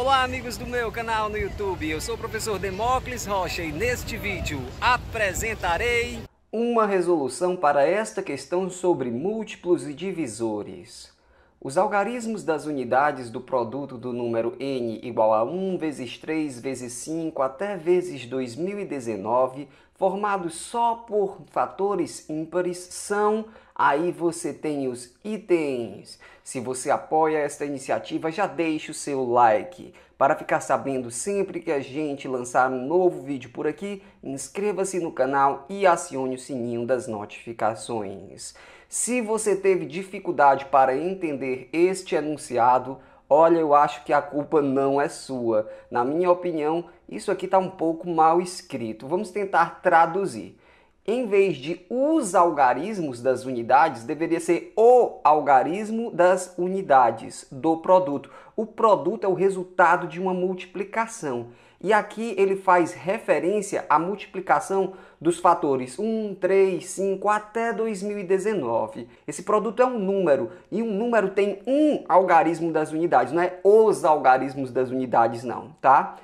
Olá amigos do meu canal no YouTube, eu sou o professor Demócles Rocha e neste vídeo apresentarei uma resolução para esta questão sobre múltiplos e divisores. Os algarismos das unidades do produto do número n igual a 1 vezes 3 vezes 5 até vezes 2019, formados só por fatores ímpares, são Aí você tem os itens. Se você apoia esta iniciativa, já deixe o seu like. Para ficar sabendo sempre que a gente lançar um novo vídeo por aqui, inscreva-se no canal e acione o sininho das notificações. Se você teve dificuldade para entender este enunciado, olha, eu acho que a culpa não é sua. Na minha opinião, isso aqui está um pouco mal escrito. Vamos tentar traduzir em vez de os algarismos das unidades, deveria ser o algarismo das unidades do produto. O produto é o resultado de uma multiplicação. E aqui ele faz referência à multiplicação dos fatores 1, 3, 5 até 2019. Esse produto é um número e um número tem um algarismo das unidades, não é os algarismos das unidades não, tá?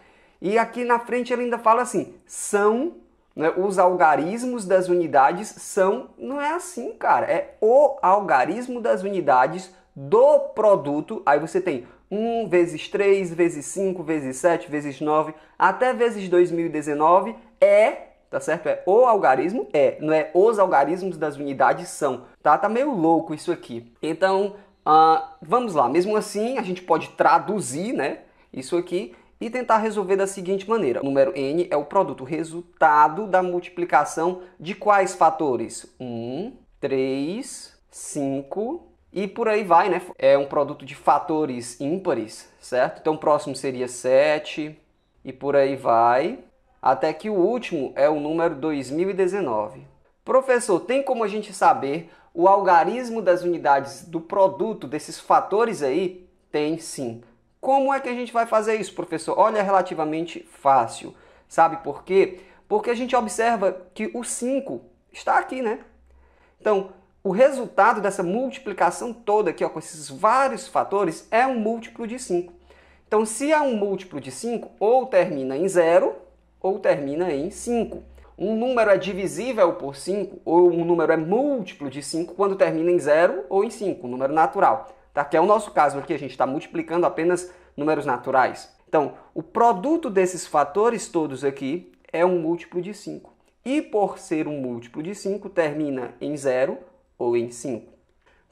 E aqui na frente ele ainda fala assim: são né, os algarismos das unidades são. Não é assim, cara. É o algarismo das unidades do produto. Aí você tem 1 vezes 3, vezes 5, vezes 7, vezes 9, até vezes 2019 é, tá certo? É o algarismo, é, não é os algarismos das unidades são, tá? Tá meio louco isso aqui. Então, uh, vamos lá, mesmo assim a gente pode traduzir, né, isso aqui e tentar resolver da seguinte maneira. O número n é o produto resultado da multiplicação de quais fatores? 1, 3, 5 e por aí vai, né? É um produto de fatores ímpares, certo? Então o próximo seria 7 e por aí vai, até que o último é o número 2019. Professor, tem como a gente saber o algarismo das unidades do produto desses fatores aí? Tem sim. Como é que a gente vai fazer isso, professor? Olha, é relativamente fácil. Sabe por quê? Porque a gente observa que o 5 está aqui, né? Então, o resultado dessa multiplicação toda aqui, ó, com esses vários fatores, é um múltiplo de 5. Então, se é um múltiplo de 5, ou termina em 0 ou termina em 5. Um número é divisível por 5 ou um número é múltiplo de 5 quando termina em 0 ou em 5, um número natural tá? que é o nosso caso aqui, a gente está multiplicando apenas números naturais. Então, o produto desses fatores todos aqui é um múltiplo de 5. E por ser um múltiplo de 5, termina em 0 ou em 5.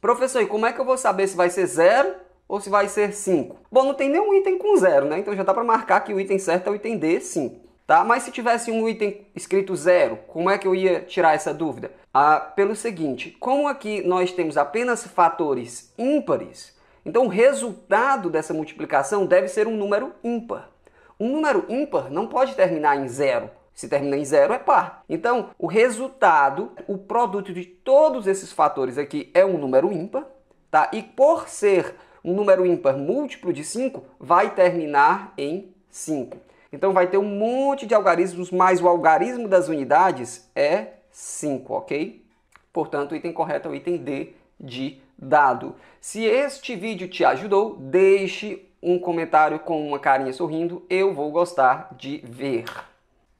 Professor, e como é que eu vou saber se vai ser 0 ou se vai ser 5? Bom, não tem nenhum item com 0, né? Então já dá para marcar que o item certo é o item D, 5 tá? Mas se tivesse um item escrito zero, como é que eu ia tirar essa dúvida? Ah, pelo seguinte, como aqui nós temos apenas fatores ímpares, então o resultado dessa multiplicação deve ser um número ímpar. Um número ímpar não pode terminar em zero. Se termina em zero, é par. Então, o resultado, o produto de todos esses fatores aqui é um número ímpar, tá? E por ser um número ímpar múltiplo de 5, vai terminar em 5. Então vai ter um monte de algarismos, mas o algarismo das unidades é 5, ok? Portanto, o item correto é o item D de dado. Se este vídeo te ajudou, deixe um comentário com uma carinha sorrindo, eu vou gostar de ver.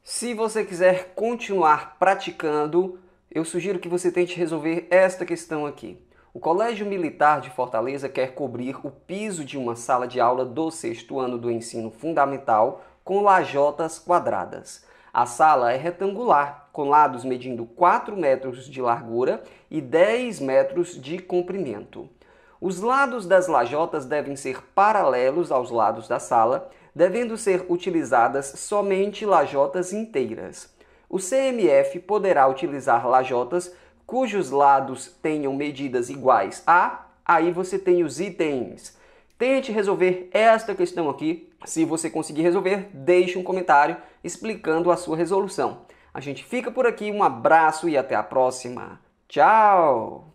Se você quiser continuar praticando, eu sugiro que você tente resolver esta questão aqui. O Colégio Militar de Fortaleza quer cobrir o piso de uma sala de aula do sexto ano do ensino fundamental com lajotas quadradas. A sala é retangular, com lados medindo 4 metros de largura e 10 metros de comprimento. Os lados das lajotas devem ser paralelos aos lados da sala, devendo ser utilizadas somente lajotas inteiras. O CMF poderá utilizar lajotas cujos lados tenham medidas iguais a. Aí você tem os itens Tente resolver esta questão aqui. Se você conseguir resolver, deixe um comentário explicando a sua resolução. A gente fica por aqui, um abraço e até a próxima. Tchau!